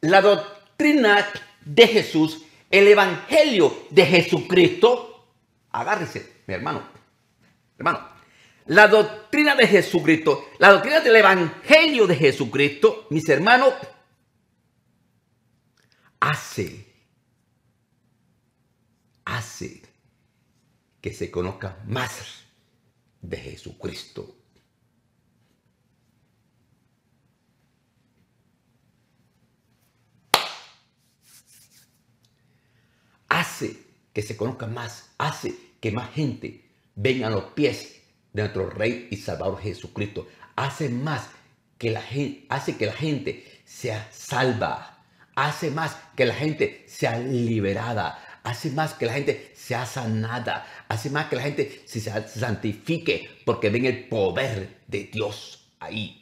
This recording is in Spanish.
la doctrina de Jesús, el evangelio de Jesucristo, agárrese, mi hermano, hermano, la doctrina de Jesucristo, la doctrina del evangelio de Jesucristo, mis hermanos, hace, hace que se conozca más de Jesucristo hace que se conozca más, hace que más gente venga a los pies de nuestro Rey y Salvador Jesucristo. Hace más que la gente, hace que la gente sea salva, hace más que la gente sea liberada, hace más que la gente sea sanada, hace más que la gente se santifique porque ven el poder de Dios ahí.